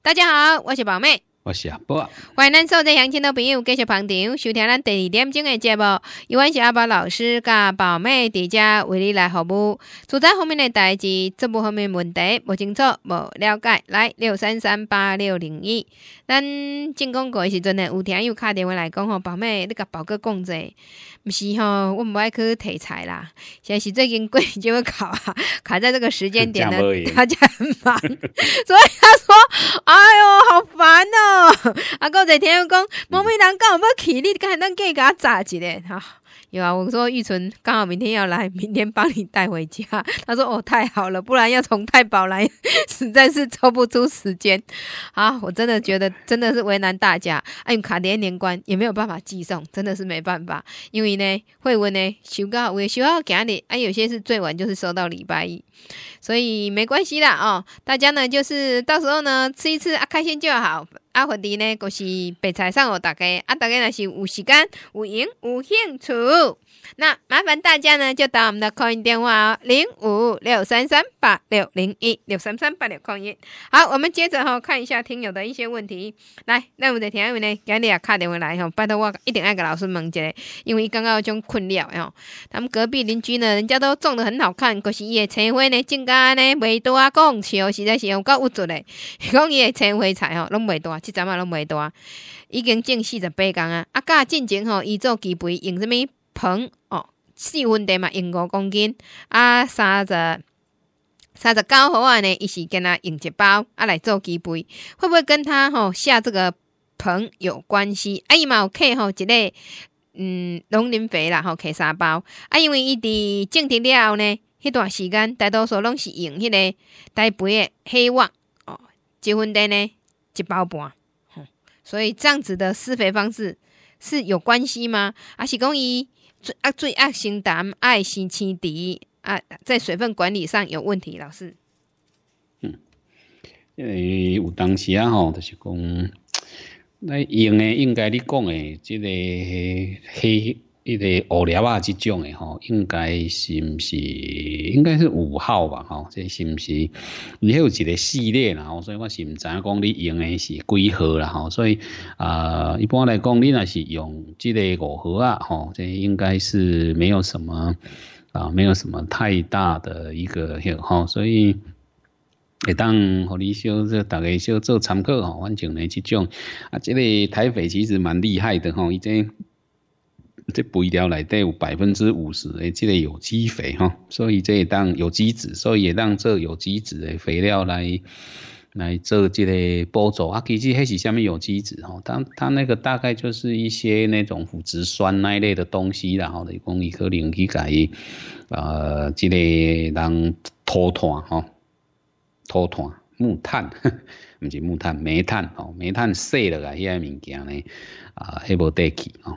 大家好，我是宝妹。我是阿宝，欢迎所在乡亲的朋友继续捧场收听咱第二点钟的节目。伊晚是阿宝老师甲宝妹在家为你来服务，存在方面的代志，这部方面问题不清楚、不了解，来六三三八六零一。咱进攻过时阵呢，有听友打电话来讲吼，宝妹你甲宝哥讲者，不是吼，我毋爱去提菜啦，现是最近贵就要考啊，卡在这个时间点呢，大家很忙，所以他说，哎呦，好烦呐。阿哥在听讲，猫咪人刚好要起，你干脆恁哥给他炸一下哈。有啊，我说玉纯刚好明天要来，明天帮你带回家。他说哦，太好了，不然要从太保来，实在是抽不出时间啊。我真的觉得真的是为难大家。哎，卡点连关也没有办法寄送，真的是没办法。因为呢，会问呢，收稿会修好，给你，啊，有些是最晚就是收到礼拜一，所以没关系啦。哦。大家呢，就是到时候呢，吃一吃啊，开心就好。阿活弟呢，就是白菜上给大家啊，大家若是有时间、有闲、有兴趣，那麻烦大家呢，就打我们的扩音电话，零五六三三八六零一六三三八六扩音。好，我们接着吼看一下听友的一些问题。来，那我们的听友呢，今日也打电话来吼，拜托我一定爱个老师问一下，因为刚刚有种困扰吼，他们隔壁邻居呢，人家都种的很好看，可是伊的青花呢，种噶呢袂多啊，笑，实在是有够恶作嘞，讲伊的青花菜吼，拢袂多。即阵啊拢袂大，已经种四十八工啊！啊，噶进前吼，伊做基肥用什物硼哦，四分地嘛，用五公斤啊，三十三十九号啊呢，伊是跟他用一包啊来做基肥，会不会跟他吼下这个棚有关系？啊，伊嘛有客吼，一个嗯，农林肥啦，吼，客三包啊，因为伊伫种植了后呢，迄段时间大多数拢是用迄个栽肥的黑瓦哦，一分地呢。一包半，所以这样子的施肥方式是有关系吗？还是讲伊啊最爱生痰、爱生青苔啊，在水分管理上有问题？老师，嗯，因为有当时啊，吼，就是讲，那应诶，应该你讲诶，这个黑。一个五料啊，这种的吼，应该是不是？应该是五号吧，吼，这是不是？以有一个系列啦，所以我是唔知讲你用的是几号啦，吼，所以啊，一般来讲你那是用这个五号啊，吼，这应该是没有什么啊，没有什么太大的一个消耗，所以，会当互你说，这大概说做参考吼，反正呢，这种啊，这个台北其实蛮厉害的吼，伊这。这肥料内底有百分之五十诶，这个有机肥哈，所以这当有机质，所以也当做有机质诶肥料来来做这个播种啊，其实黑是下面有机质哦，它它那个大概就是一些那种腐殖酸那一类的东西，然后来讲，伊可能去改呃，这个当脱碳哈，脱碳木炭，唔是木炭，煤炭哦，煤炭碎了啊，一些物件咧啊，迄无得去哦。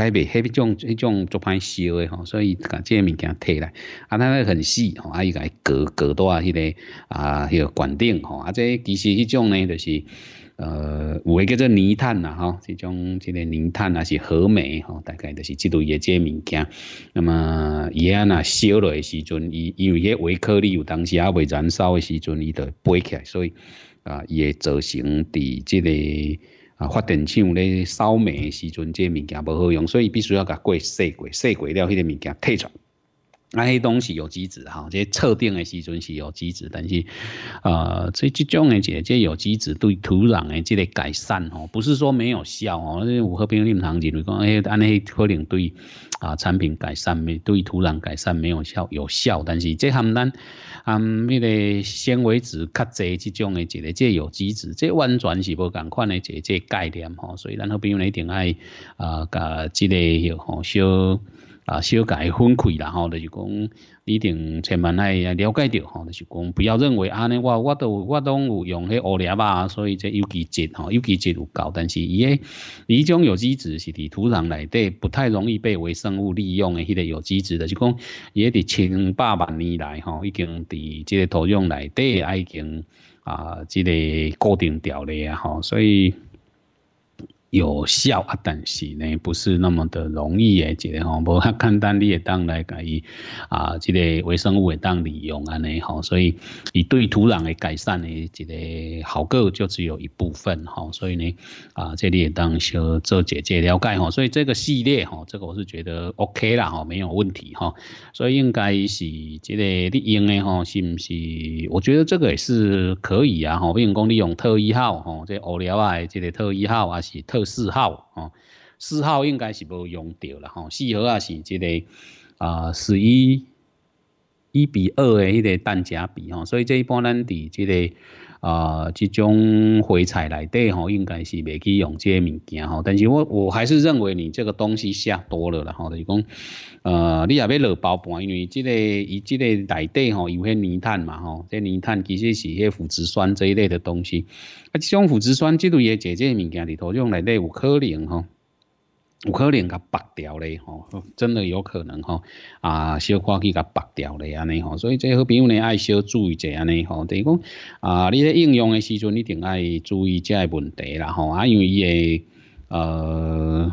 台北黑边种、迄种做歹烧诶吼，所以甲即个物件摕来，啊，它个很细吼，啊，伊甲伊隔隔多啊，迄个啊，迄个管顶吼，啊，即其实迄种呢，就是呃，有诶叫做泥炭啦吼，即种即个泥炭啊，是河煤吼，大概就是即类一些物件。那么伊啊若烧落诶时阵，伊伊有迄微颗粒有当时啊未燃烧诶时阵，伊着飞起来，所以啊，伊会造成伫即个。啊，发电厂咧烧煤的时阵，这物件无好用，所以必须要甲过细过，细过了迄个物件退出。那些东西有机子哈，即测定的时阵是有机子，但是呃，即即种的即即有机子对土壤的即个改善吼，不是说没有效哦。有和平友恁堂人讲，哎，安尼可能对啊产品改善没对土壤改善没有效，有效，但是即含氮。啊，那个纤维纸较侪这种的，一个这有机质，这完全是无共款的，这这概念吼，所以咱好朋友一定爱啊，个之吼小啊小改分开然后就是讲。一定千万要了解到吼，就是讲不要认为安尼我我都我拢有用迄乌劣吧，所以即有机质吼，有机质有够，但是伊个伊种有机质是伫土壤内底不太容易被微生物利用的迄个有机质就是讲也伫千八万年来吼，已经伫即个土壤内底已经啊，即个固定掉了啊吼，所以。有效啊，但是呢，不是那么的容易诶，即个吼，无他简单地当来改伊啊，即个微生物诶当利用安尼吼，所以伊对土壤诶改善呢，即个好个就只有一部分吼，所以呢，啊，这里也当稍做解姐了解吼，所以这个系列吼，这个我是觉得 OK 啦吼，没有问题吼，所以应该是即个你用诶吼，是毋是？我觉得这个也是可以啊吼，如讲利用特一号吼，这奥利啊，即个特一号啊是特。四号哦，四号应该是无用到啦吼，四号也是一个啊，是一一比二的迄个弹夹比吼，所以这一般咱伫这个。啊，这种回材内底吼，应该是未去用这物件吼。但是我我还是认为你这个东西下多了啦吼，就是讲，呃，你也要落包盘，因为这个伊这个内底吼有迄泥炭嘛吼，这泥炭其实是迄腐殖酸这一类的东西，啊，这种腐殖酸这类也解解物件里头用内底有可能吼。有可能甲拔掉咧吼，真的有可能吼。啊，小块去甲拔掉咧安尼吼，所以这好朋友呢爱小注意者安尼吼。等于讲啊，你咧应用的时阵，你一定爱注意这问题啦吼。啊，因为伊个呃，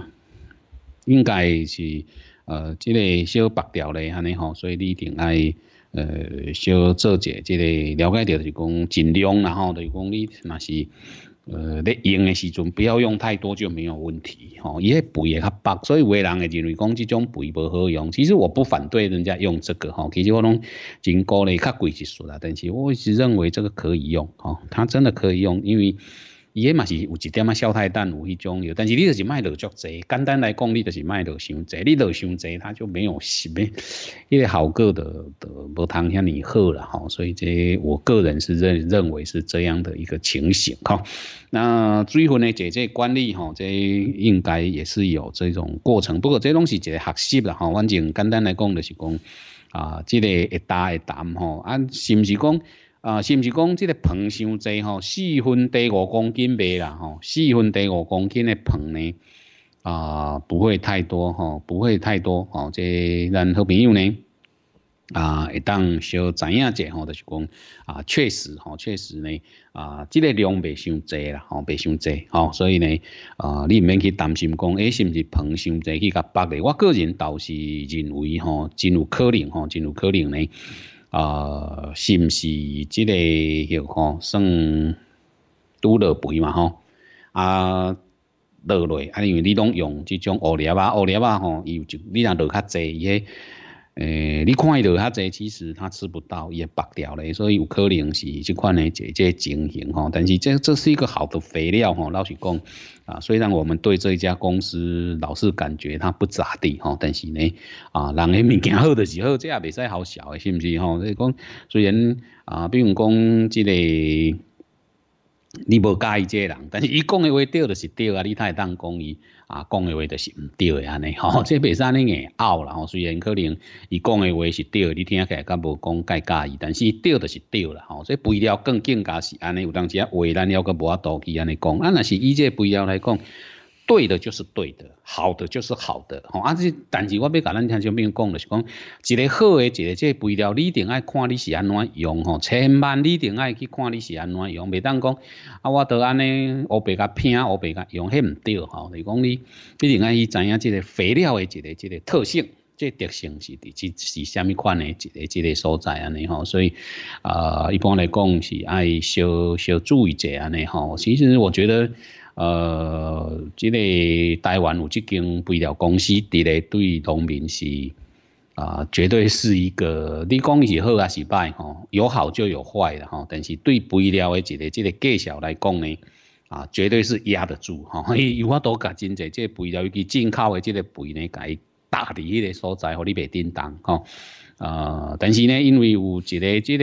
应该是呃，这个小拔掉咧安尼吼，所以你一定爱呃，小做者，即这个了解，就是讲尽量然后就是讲你那是。呃，咧用的时阵不要用太多就没有问题，吼，也肥也较白，所以为人会认为讲这种肥不好用。其实我不反对人家用这个，吼，其实我拢真国咧较贵一数啦，但是我是认为这个可以用，吼，它真的可以用，因为。伊诶嘛是有一点啊小太淡，有迄种，有，但是你就是卖落足侪，简单来讲，你就是卖落伤侪，你落伤侪，他就没有什么，迄个好果的的不通向你喝了吼，所以这我个人是认认为是这样的一个情形哈。那最后呢，姐姐管理哈，这应该也是有这种过程，不过这拢是一个学习啦哈，反正简单来讲就是讲啊，即个一大一淡吼，啊是不是讲？啊，是毋是讲即个棚伤多吼？四分地五公斤卖啦吼，四分地五公斤的棚呢，啊，不会太多吼，不会太多吼。即咱好朋友呢，啊，会当小知影者吼，就是讲啊，确实吼，确实呢，啊，即个量未伤济啦，吼，未伤济吼，所以呢，啊，你毋免去担心讲，诶，是毋是棚伤多去甲拔咧？我个人倒是认为吼，真有可能吼，真有可能呢。啊，是毋是即个吼算拄落肥嘛吼？啊，落落，啊，因为你拢用即种乌料啊、乌料啊吼，伊有就你若落较侪，诶，你看伊落较侪，其实它吃不到，伊会白掉咧，所以有可能是即款诶，即即情形吼。但是这这是一个好的肥料吼，老实讲。啊，虽然我们对这一家公司老是感觉它不咋地哈，但是呢，啊，人诶物件好的时候，这也未使好笑诶，是不是吼？所以讲，虽然啊，比如讲即个你无介意这个人，但是一讲诶话对，就是对啊，你太当讲伊。啊，讲的话就是唔对的安尼 吼，这袂使恁硬拗啦吼。虽然可能伊讲的话是对，你听起来较无讲介介意，但是对著就是对啦吼。所以肥料更更加是安尼，有当时啊话咱抑个无啊多去安尼讲。啊，若是以这肥料来讲。对的就是对的，好的就是好的吼。啊，这但是我要甲咱听上面讲了是讲，一个好诶一个肥料，你定爱看你是安怎用吼，千万你定爱去看你是安怎用，未当讲啊，我都安尼胡白甲拼，胡白甲用，迄毋对吼。你讲你，你定爱去知影这个肥料诶，一个即个特性，即特性是第几是虾米款诶，一个一个所在安尼吼。所以啊，一般来讲是爱小小注意者安尼吼。其实我觉得。呃，即个台湾有即间肥料公司，伫咧对农民是啊，绝对是一个，你讲是好啊是歹吼，有好就有坏的吼。但是对肥料的一个即个介绍来讲呢，啊，绝对是压得住吼，有法度甲真侪即肥料有其进口的即个肥呢，甲搭伫迄个所在，和你袂叮当吼。啊，但是呢，因为有一个即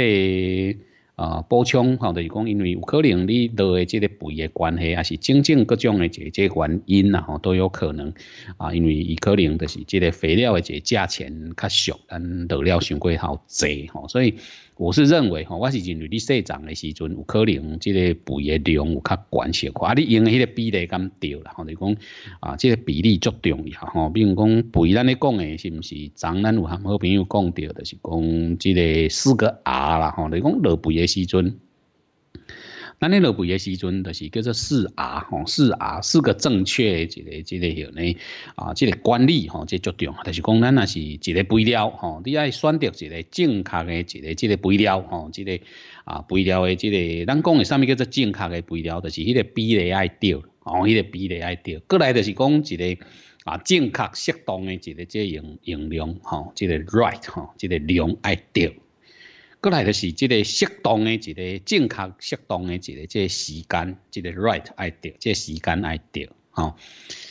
个。啊，补充吼，就是讲，因为有可能你落的这个肥的关系，也是真正各种的这这原因啊，吼，都有可能啊，因为伊可能就是这个肥料的这价钱较俗，咱落了伤过好济吼，所以。我是认为吼，我是认为你生长的时阵，有可能即个肥的量有较关系，啊，你用迄个比例咁对啦，吼，就讲啊，即个比例足重要吼。比如讲肥，咱咧讲的是毋是？咱咱有喊好朋友讲着，就是讲即个四个 R 啦，吼，就讲落肥的时阵。咱咧落肥诶时阵，就是叫做四 R 吼，四 R 四个正确诶一个、一个、个呢啊，即个管理吼，即、个决定，就是讲咱若是一个肥料吼，你爱选择一个正确诶一个、即个肥料吼，即个啊肥料诶即个，咱讲诶啥物叫做正确诶肥料，就是迄个比例爱对吼，迄个比例爱对，过来就是讲一个啊正确适当的一个即个营营养吼，这个 right 吼，这个量爱对。过来就是这个适当的一个正确、适当的一个即时间，一个 right 爱钓，即时间爱对吼。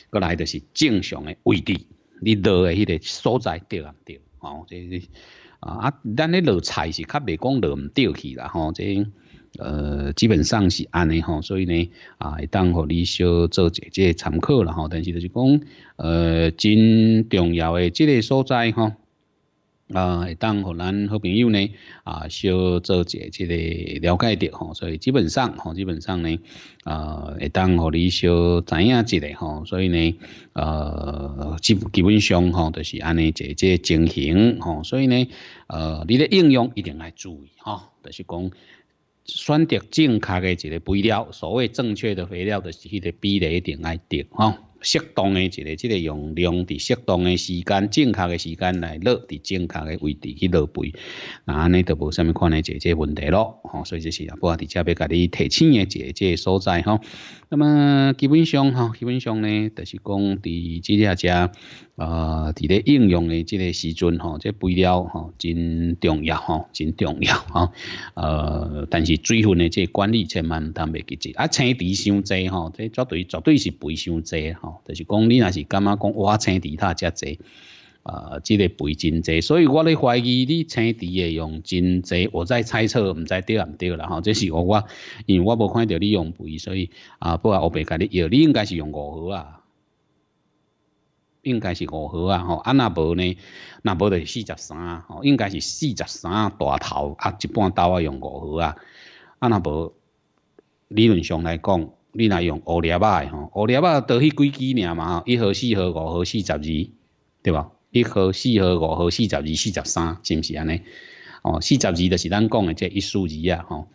过来就是正常的位置，你落诶迄个所在对啊对，吼，即个啊。啊，咱咧落菜是较袂讲落唔对去啦，吼，即呃基本上是安尼吼，所以呢啊会当互你小做一即参考啦，吼。但是就是讲呃真重要诶，即个所在吼。啊，会当互咱好朋友呢啊，小做一即个了解着吼，所以基本上吼，基本上呢啊，会当互你小知影一个吼，所以呢呃，基基本上吼，就是安尼一即情形吼，所以呢呃，你的应用一定爱注意吼，就是讲选择正确的一个肥料，所谓正确的肥料是迄个比例一定爱点吼。适当诶一个，即个用量，伫适当诶时间，正确诶时间来落，伫正确诶位置去落肥，那安尼就无什么款诶即个问题咯。吼，所以就是啊，不伫家别家你提醒个即个所在吼。那么基本上，吼，基本上呢，就是讲伫即下只，呃，伫咧应用诶即个时阵，吼，即肥料，吼，真重要，吼，真重要，吼，呃，但是最后呢，即管理千万唔得未积极，啊，青肥伤侪，吼，即绝对绝对是肥伤侪，吼。就是讲你那是干嘛讲我青地它遮多，啊，这个肥真济，所以我咧怀疑你青地的用真济，我在猜测，唔知对唔对啦？吼，这是我，因为我无看到你用肥，所以啊，不然我别甲你，你应该是用五号啊，应该是五号啊，吼，啊那无呢？那无就是四十三，吼，应该是四十三大头啊，一半斗啊用五号啊，啊那无，理论上来讲。你若用五粒仔诶吼，五粒仔倒去几支尔嘛？一、号、四、号、五、号、四十二，对吧？一、号、四、号、五、号、四十二、四十三，是毋是安尼？哦，四十二就是咱讲诶，这一数字啊，吼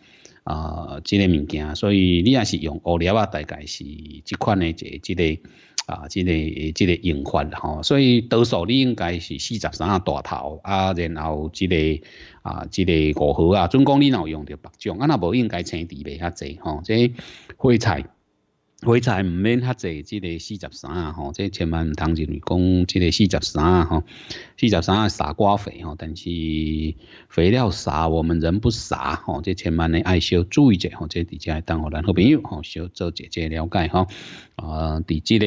啊，即个物件，所以你若是用五粒仔，大概是即款诶，这即个。啊，即个即个用法吼，所以多数你应该是四十三啊大头啊，然后即个啊即个五号啊，准讲你若有用着白种，啊若无应该青地袂较济吼，所以花菜。火柴唔免较济，即个四十三啊，吼，即千万唔当真讲，即个四十三啊，吼，四十三傻瓜肥吼，但是肥料傻，我们人不傻吼，即千万呢爱少注意者吼，即底下当我咱好朋友吼，少做姐姐了解吼，啊，伫即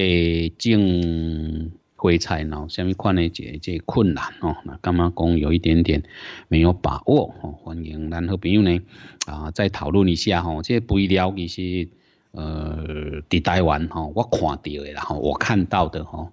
个种火柴然后虾米款的即姐困难吼，那感觉讲有一点点没有把握吼，欢迎咱好朋友呢啊，再讨论一下吼，即肥料其实。呃，伫台湾吼，我看到的吼，我看到的吼，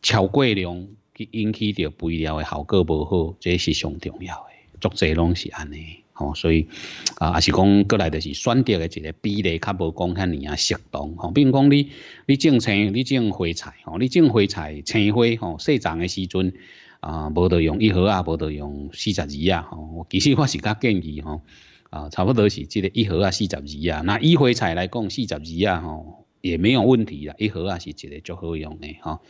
超过量去引起着肥料的效果无好，这是上重要的，作者拢是安尼吼，所以啊，也是讲过来就是选择的一个比例较无讲遐尔啊适当吼，比如讲你你种青，你种花菜吼，你种花菜、青花吼，细种的时阵啊，无得用一盒啊，无得用四十二啊吼，其实我是较建议吼。啊，差不多是这个一盒啊，四十二啊。那一回彩来讲，四十二啊，吼，也没有问题啦。一盒啊，是一个足好用的吼。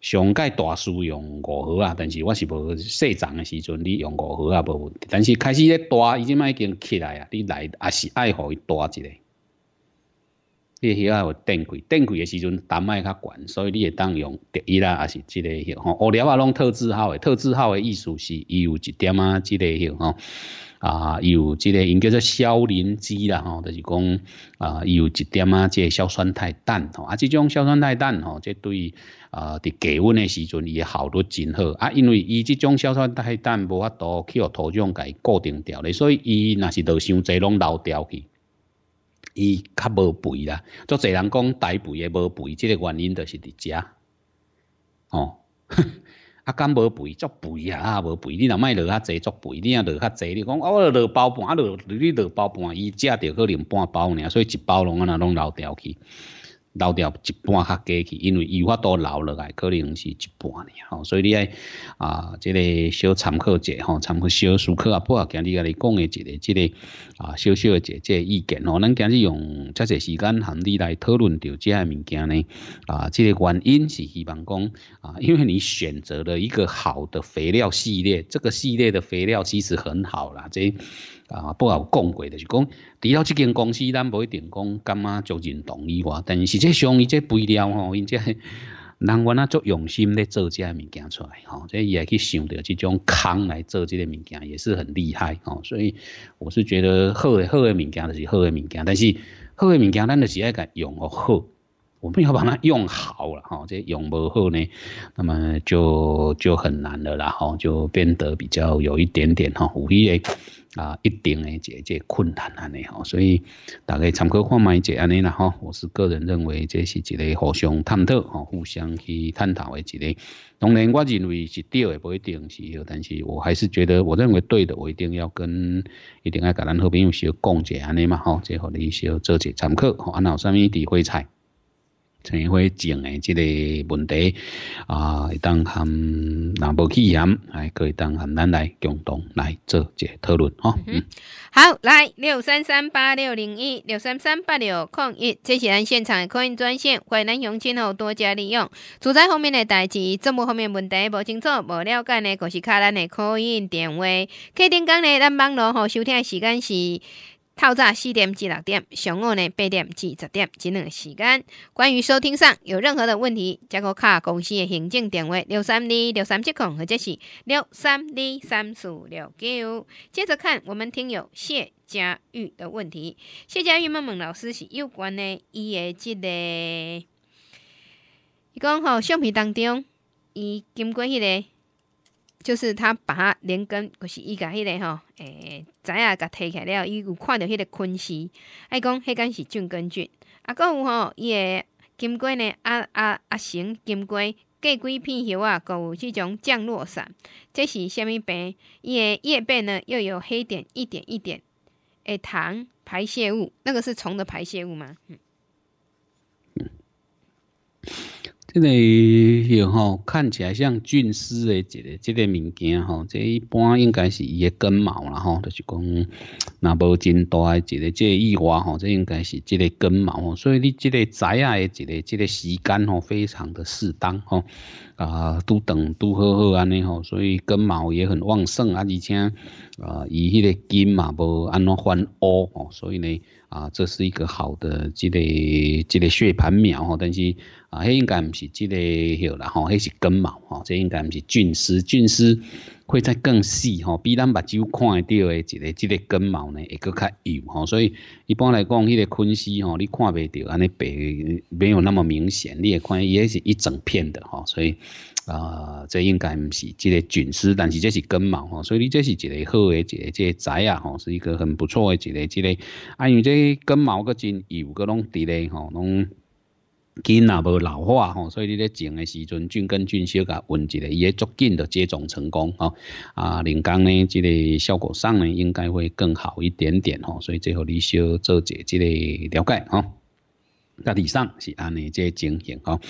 上届大师用五盒啊，但是我是无细长的时阵，你用五盒啊，无。问题。但是开始咧大，已经卖已经起来啊，你来也是爱互伊大一个。你遐有电柜，电柜的时阵单卖较悬，所以你会当用第一啦，也是即个迄吼。我了啊，拢特制号的，特制号的意思是伊有一点啊，即个迄吼。啊，有即个应叫做硝磷基啦吼，就是讲啊，有一点啊，即个硝酸钛氮吼，啊，即种硝酸钛氮吼，即对啊，伫低温的时阵，伊效率真好啊，因为伊即种硝酸钛氮无法度去互土壤家固定掉咧，所以伊若是都伤侪拢老掉去，伊较无肥啦，做侪人讲大肥诶无肥，即个原因就是伫遮哦。啊，干无肥，足肥啊，啊，无肥，你若卖落较济，足肥，你啊落较济，你讲啊，我落包盘，落你落包盘，伊食着可能半包尔，所以一包拢啊那拢留掉去。漏掉一半较过去，因为有法都留落来，可能是一半呢。吼，所以你爱啊，这个小参考者吼，参考小书客啊，不啊，今日甲你讲的这个，这个啊，小小的这这意见哦。咱今日用恰侪时间，和你来讨论着这个物件呢。啊，这个原因是希望讲啊，因为你选择了一个好的肥料系列，这个系列的肥料其实很好啦，这。啊，不过有讲过，就是讲除了这间公司，咱不一定讲干嘛就认同意话，但是实际上伊这肥料吼，伊这人我那足用心咧做这物件出来吼，所也去想着这种坑来做这个物件也是很厉害吼。所以我是觉得好诶，好诶物件就是好诶物件，但是好诶物件咱就是爱甲用好，我们要把它用好了吼，这用无好呢，那么就就很难了啦吼，就变得比较有一点点吼无意诶。啊，一定的这这困难安尼吼，所以大家参考看卖，这安尼啦吼。我是个人认为，这是一个互相探讨吼，互相去探讨的一个。当然，我认为是对的，不一定是，但是我还是觉得我认为对的，我一定要跟一定要跟咱好朋友小讲一下安尼嘛吼，最后你小做一参考吼，安那上面点灰彩。社会上诶，即个问题啊，会当含南部气象，还可以当含咱来共同来做这讨论吼。嗯，好，来六三三八六零一六三三八六空一，这是咱现场可以专线，淮南乡亲吼多加利用。住宅方面诶代志，政务方面问题无清楚无了解呢，就是靠咱诶语音电话。客厅讲咧，咱网络吼收听时间是。透早四点至六点，上午呢八点至十点，即两个时间。关于收听上有任何的问题，加个卡公司的行政电话六三二六三七空，或者是六三二三四五六九。接着看我们听友谢佳玉的问题，谢佳玉问问老师是有关诶伊诶即个，伊讲吼相片当中伊经过迄个。就是他把它连根，就是伊家迄个吼，诶，知影甲摕起了，伊有看着迄个昆丝，爱讲迄间是菌跟菌，啊，搁有吼伊诶金龟呢，啊啊啊，成金龟，过几片叶啊，搁有即种降落伞，这是啥物病？伊个叶背呢又有黑点，一点一点，诶，糖排泄物，那个是虫的排泄物吗？即个吼看起来像菌丝的一个、一个物件吼，这一般应该是伊的根毛啦吼，就是讲那无真大的一个，即意外吼，这应该是即个根毛吼，所以你即个摘啊的一个、一个时间吼，非常的适当吼，啊都长都好好安尼吼，所以根毛也很旺盛啊，而且啊，伊迄个根嘛无安怎翻乌吼，所以呢。啊，这是一个好的，即个即个血盘苗吼，但是啊，迄应该唔是即个吼啦迄是根毛吼，这应该唔是菌丝，菌丝会在更细吼，比咱目睭看会到的即个即个根毛呢，也佫较幼吼，所以一般来讲，迄个菌丝吼，你看袂到，安尼白没有那么明显，你也看也是一整片的吼，所以。啊，这应该唔是即个菌丝，但是这是根毛吼，所以你这是一个好诶，一个即个仔啊吼，是一个很不错诶一个即个，因为这根毛佫真幼，佫拢伫咧吼，拢根啊无老化吼，所以你咧种诶时阵，菌根菌小甲稳一个，伊也逐渐的接种成功啊。啊，人工呢，即个效果上呢，应该会更好一点点吼，所以最后你稍做者即个了解啊。甲底上是安尼，即个情形吼。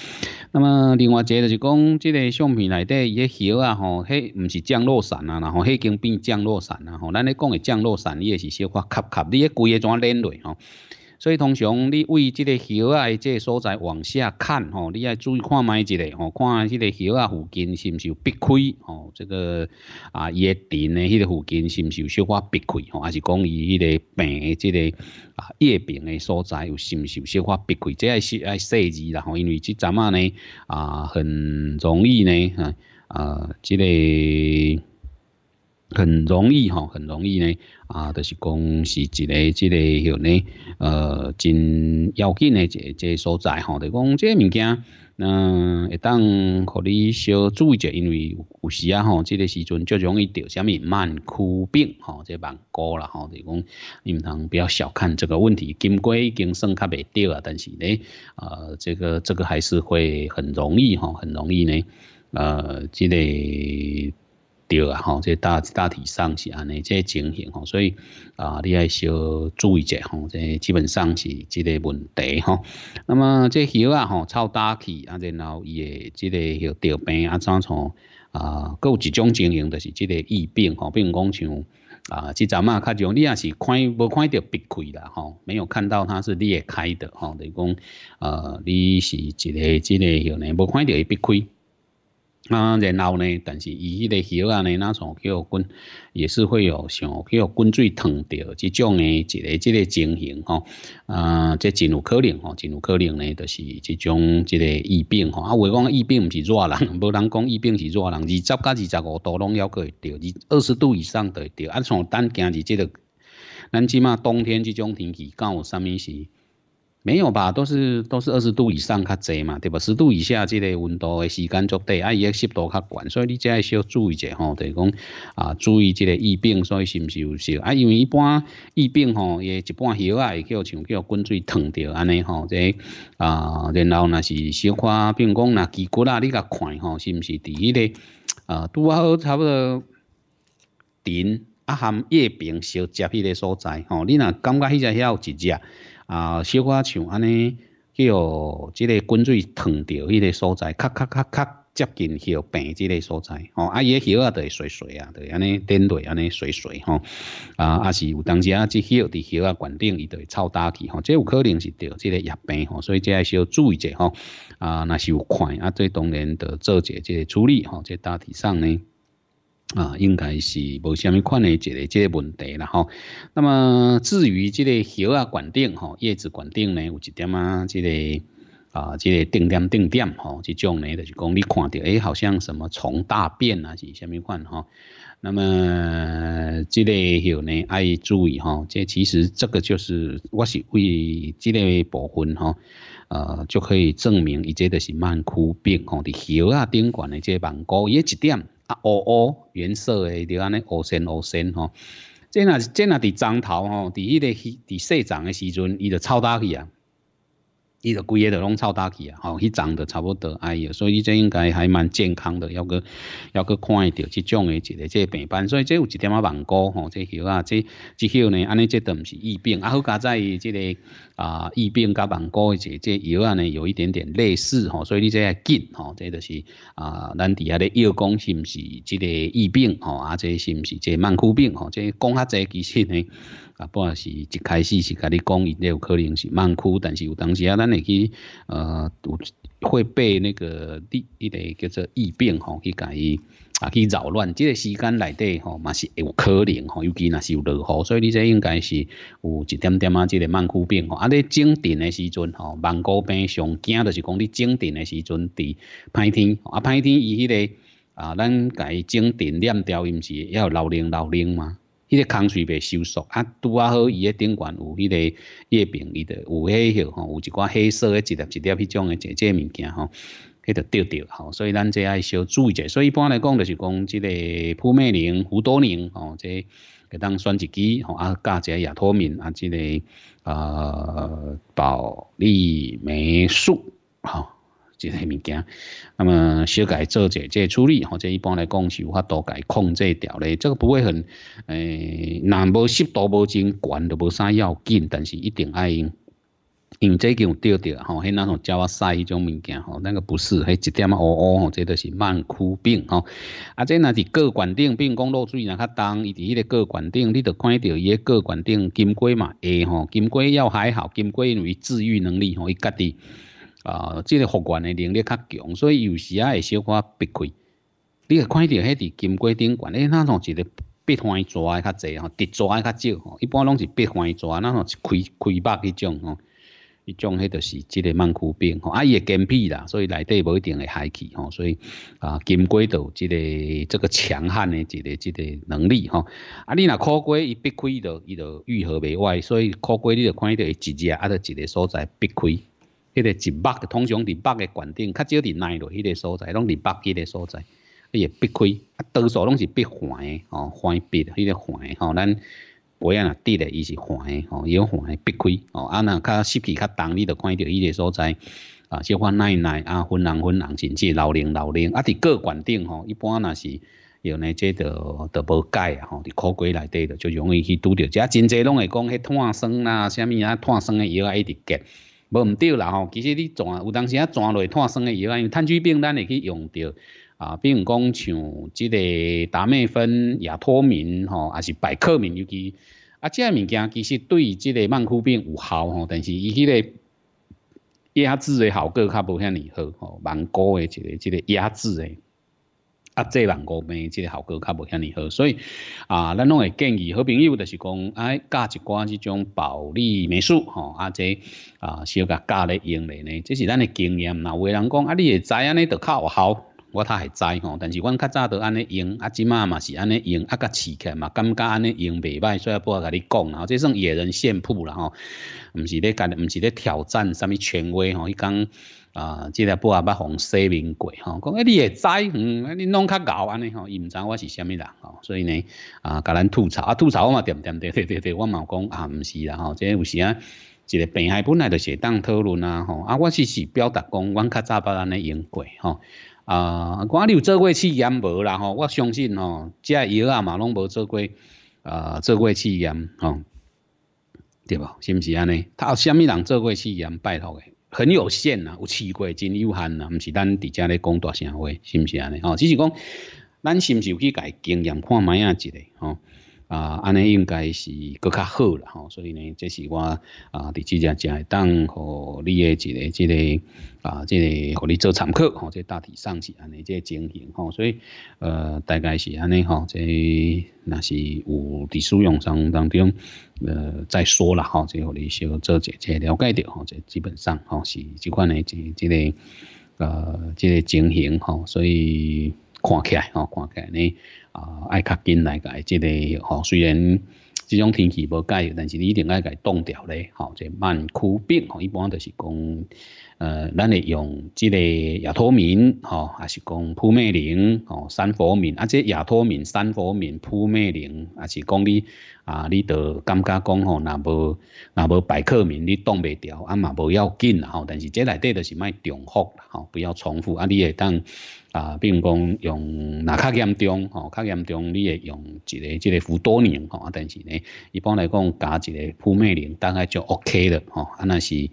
那么另外一个就是讲，这个相片内底伊个叶啊吼，迄毋是降落伞啊，然后迄已经变降落伞啊。吼，咱咧讲诶降落伞，伊也是小可翕翕，你个规个怎连落吼？所以通常你为这个叶啊的这个所在往下看吼，你要注意看觅一个吼，看这个叶啊附近是毋是有闭开吼？这个啊叶顶的迄个附近是毋是有小可闭开吼？还是讲伊迄个病的这个啊叶病的所在有是毋是有小可闭开，这也是爱细字啦吼，因为这阵啊呢啊很容易呢啊啊这个。很容易哈，很容易呢啊！就是讲是一个、一个、一个呢，呃，真要紧的这这所在哈。就讲这个物件，嗯，一当，可你小注意者，因为有时啊，吼，这个时阵就容易得什么慢曲病哈，这慢高了哈。就讲你们通不要小看这个问题，金龟已经算较袂少啊，但是呢，呃，这个这个还是会很容易哈，很容易呢，呃，这类。对啊，吼，这大大体上是安尼，这情形吼，所以啊，你爱少注意者吼，这基本上是这个问题吼。那么这血啊吼，超大起，啊，然后伊也这个血掉病啊，怎从啊，有一种情形都是这个疫病吼，并唔讲像啊，即阵啊，较像你也是看无看到闭溃啦吼，没有看到它是裂开的吼，等于讲啊，你是一个这个血呢，无看到伊闭溃。啊，然后呢？但是伊迄个血啊，呢，那去叫滚，也是会有像叫滚水烫到即种诶一个即个情形吼。啊，这真有可能吼，真有可能呢，就是即种即个疫病吼。啊，话讲疫病毋是热人，无人讲疫病是热人，二十到二十五度拢要过会着，二二十度以上都会着。啊，像等今日即个咱即嘛冬天即种天气，敢有啥物事？没有吧，都是都是二十度以上较济嘛，对吧？十度以下即个温度诶，时间足短，啊，伊也湿度较悬，所以你只要需要注意者吼，就是讲啊，注意即个疫病，所以是毋是有时啊？因为一般疫病吼，也一半血啊，会叫像叫滚水烫掉安尼吼，即啊，然后那是小块，比如讲那肌骨啊，你甲看吼，是毋是伫迄个啊，拄好差不多顶啊，含月饼小食迄个所在吼，你若感觉迄只遐有一只。啊，小可像安尼，迄即个滚水烫着迄个所在，较较较较接近迄病即个所在，吼啊，伊个桥啊都会碎碎啊，会安尼颠落安尼碎碎，吼啊，啊是有当时啊，即桥伫桥啊管顶伊都会臭焦去吼，即有可能是着即个疫病，吼，所以即个需要注意者，吼啊，那是有看啊，最当然得做一下即处理，吼，即大体上呢。啊，应该是无虾米款的，一个即个问题了吼。那么至于即个叶啊管顶吼，叶子管顶呢，有一点啊？即个啊，即个定点定点吼，即种呢就是讲你看到，哎，好像什么虫大便啊，是虾米款哈？那么即个叶呢爱注意哈，即其实这个就是我是为即个部分哈，呃，就可以证明，伊即个是慢枯病吼的叶啊，顶管的即个芒果叶一点。啊，乌乌原色诶，就安尼乌深乌深吼，即呐即呐伫长头吼，伫迄个伫细长诶时阵，伊就超大去啊。伊个规也都拢臭大起啊！吼，伊长得差不多，哎呦，所以这应该还蛮健康的，要个要个看一着，即种诶一个即病斑，所以即有一点仔盲菇吼，即药啊，即即后呢，安尼即毋是疫病，啊好加在即个啊疫病甲盲菇诶一个即药呢有一点点类似吼，所以你即下紧吼，即就是啊咱底下咧药讲是毋是即个疫病吼，啊即是毋是即曼枯病吼，即讲较济其实呢。啊，不啊，是一开始是甲你讲，也有可能是慢枯，但是有当时啊，咱会去呃，有会被那个一一个叫做疫病吼去甲伊啊去扰乱，即个时间内底吼嘛是有可能吼，尤其若是有落雨，所以你这应该是有一点点啊，即个慢枯病吼。啊，你整田的时阵吼，慢枯病上惊的就是讲你整田的时阵，伫歹天，啊歹天伊迄个啊，咱甲伊整田念调，伊毋是要老灵老灵吗？迄个康水未收缩啊，拄啊好伊个顶管有迄个叶柄，伊着有迄黑吼，有一寡黑色诶一粒一粒迄种诶结节物件吼，迄着着着吼，所以咱这爱小注意者。所以一般来讲就是讲，即个扑灭灵、胡多灵吼，这会当选一支吼啊，加者亚托敏啊，即个啊，保利霉素吼。即个物件，那么小改做者即个处理或者一般来讲是有法多改控制掉咧。这个不会很诶，难无湿度无真悬，都无啥要紧，但是一定爱用。用即种钓钓吼，迄那种叫屎迄种物件吼，那个不是，迄一点乌乌吼，即都是慢枯病吼。啊，即若是血管顶并讲落水人较重，伊伫迄个血管顶，你着看到伊个血管顶金龟嘛会吼，金龟要还好，金龟因为治愈能力吼，伊家己。啊，这个复原的能力较强，所以有时啊会小可避开。你会看到迄伫金龟顶悬，哎，那拢是个避害蛇较济吼，敌蛇较少吼。一般拢是避害蛇，那拢是开开肉迄种吼。迄种迄就是即个曼枯病吼，啊，伊会坚皮啦，所以内底无一定会害去吼。所以啊，金龟斗即个这个强悍的一个即个能力吼。啊，你若枯龟伊避开伊就伊就愈合袂坏，所以枯龟你就看伊一只啊，就一个所在避开。迄个一北嘅，通常伫北个县顶，较少伫内落迄个所在，拢伫北迄个所在，伊会避开，啊，多数拢是避开诶，吼，环避，迄个环，吼，咱贝啊，滴咧伊是环，吼，伊有环避开，吼，啊，若较湿气较重，你著看着伊个所在，啊，小话奶奶啊，分人分人，甚至老龄老龄，啊，伫个管顶，吼，一般若是，有呢，即着着无解，吼，伫烤鸡内底着就容易去拄着，遮真侪拢会讲迄碳酸啦，啥物啊，碳酸诶药啊一直结。无毋对啦吼，其实你全有当时啊全类碳酸的诶药，因为炭疽病咱会去用着啊，比如讲像即个达美芬、亚托敏吼，还是百克敏，尤其啊，即个物件其实对即个慢库病有效吼，但是伊迄个压制诶效果较无遐尼好吼，蛮高诶一个即个压制诶。啊，这网购面，这个效果较无遐尼好，所以啊，咱拢会建议好朋友就是讲，哎，加一罐这种保利霉素吼，啊这啊小甲加咧用咧呢，这是咱的经验。那有人讲啊，你也知安尼就较有效，我他还知吼，但是阮较早都安尼用，啊即嘛嘛是安尼用，啊甲试过嘛，感觉安尼用袂歹，所以不甲你讲，啊，这算野人献曝啦吼，毋是咧干，毋是咧挑战啥物权威吼，你讲。啊，即个波阿爸从说面过吼，讲哎，你会知，嗯，你拢较敖安尼吼，伊毋知我是虾米人吼，所以呢，啊，甲咱吐槽啊，吐槽我嘛，点点对对对对，我嘛讲啊，毋是啦吼，即有时啊，一个病害本来就是当讨论啊吼，啊，我只是表达讲，我较早捌安尼用过吼，啊，我有做过试验无啦吼，我相信吼，即个啊嘛拢无做过，呃，做过试验吼，对无？是毋是安尼？他有啥物人做过试验？拜托诶，很有限呐，有试过真有限呐，毋是咱伫遮咧讲大社会，是毋是安尼？哦，只是讲咱是毋是有去家经验看咩啊，一的？哦。啊，安尼应该是搁较好啦吼，所以呢，这是我啊伫即这家会当互你诶一个即个啊即个，互你做参考吼，即大体上是安尼即个情形吼，所以呃大概是安尼吼，即若是有伫使用上当中呃再说啦吼，就互你小做一一了解着吼，即基本上吼是即款诶即即个呃即个情形吼，所以看起来吼，看起来呢。啊，爱较紧来改，即个吼，虽然即种天气无解，但是你一定甲伊冻掉咧，吼，即慢酷病吼，一般都是讲。呃，咱会用即个亚托敏吼，也是讲扑灭灵吼，三佛敏啊，即亚托敏、三佛敏、扑灭灵，也是讲你啊，你着感觉讲吼，若无若无百克敏，你挡袂牢啊嘛，无要紧啦吼。但是即内底著是卖重复吼，不要重复啊，你会当啊，比如讲用若较严重吼，较严重你会用一个即个氟多宁吼，啊，但是呢，一般来讲加一个扑灭灵大概就 OK 了吼，啊，若是。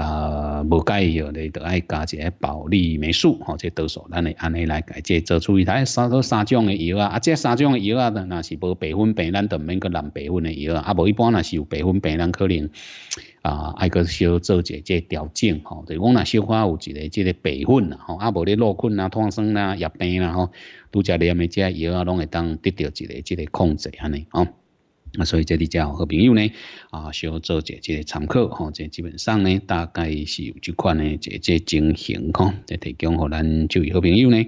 啊，无解药，你都爱加一些保利霉素，吼，这多数咱会安尼来解，即做出一台三、三、三种的药啊，啊，这三种的药啊，若是无白粉病，咱都免去染白粉的药啊，啊，无一般若是有白粉病，咱可能啊，爱个小做些即调整，吼，就讲若小可有一个即个白粉啊，吼，啊，无你落菌啦、烫伤啦、叶病啦，吼，拄加啉诶，即药啊，拢会当得到一个即个控制，安尼，好。啊，所以这里叫好朋友呢，啊，小做姐这参考吼，这基本上呢，大概是有这款的这这情形吼，在提供给咱就好朋友呢，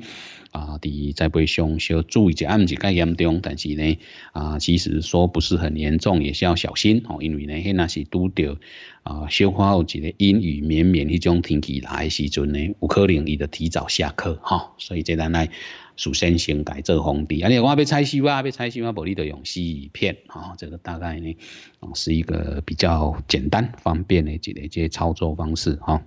啊，伫在背上小注意一下，毋是咁严重，但是呢，啊，其实说不是很严重，也是要小心吼，因为呢，迄那是拄着啊，小花有一个阴雨绵绵迄种天气来时阵呢，有可能伊得提早下课哈，所以这咱来。首先先改做封地，啊，你我话别拆修啊，别拆修啊，不利的用西片啊，这个大概呢，啊是一个比较简单方便的一类这些操作方式哈。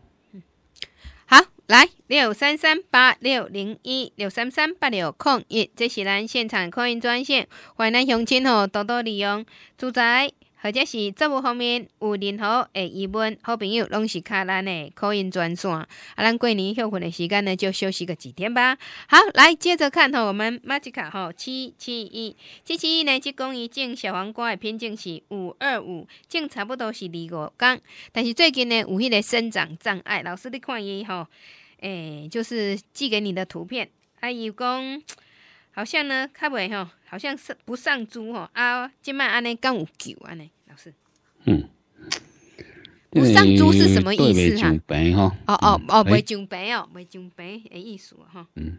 好，来六三三八六零一六三三八六空一，这是咱现场空运专线，欢迎咱乡亲哦多多利用住宅。或者是作物方面有任何诶疑问，好朋友拢是卡咱诶口音专线。啊，咱过年休困的时间呢，就休息个几天吧。好，来接着看吼，我们马吉卡吼七七一七七一呢，即讲伊种小黄瓜诶，品种是五二五，种差不多是二五公。但是最近呢，有迄个生长障碍。老师你看伊吼，诶，就是寄给你的图片，还有讲好像呢，较袂吼，好像是不上珠吼啊，即卖安尼敢有救安尼？是，嗯，不上猪是什么意思哈？哦哦哦，袂上白哦，袂上白的意思哈。嗯，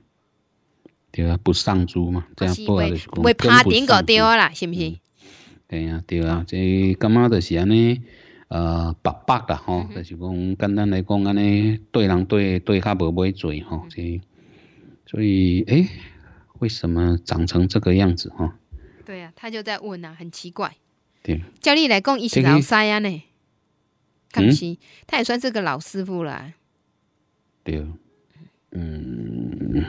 对啊，不上猪嘛，这样不会是讲更不上猪啦？是不是？对啊，对啊，这干嘛就是安尼？呃，白白的哈，就是讲简单来讲安尼，对人对对卡袂买做哈，这所以哎，为什么长成这个样子哈？对啊，他就在问啊，很奇怪。对，照你来讲伊是老师啊呢，确是他也算是个老师傅啦。对，嗯，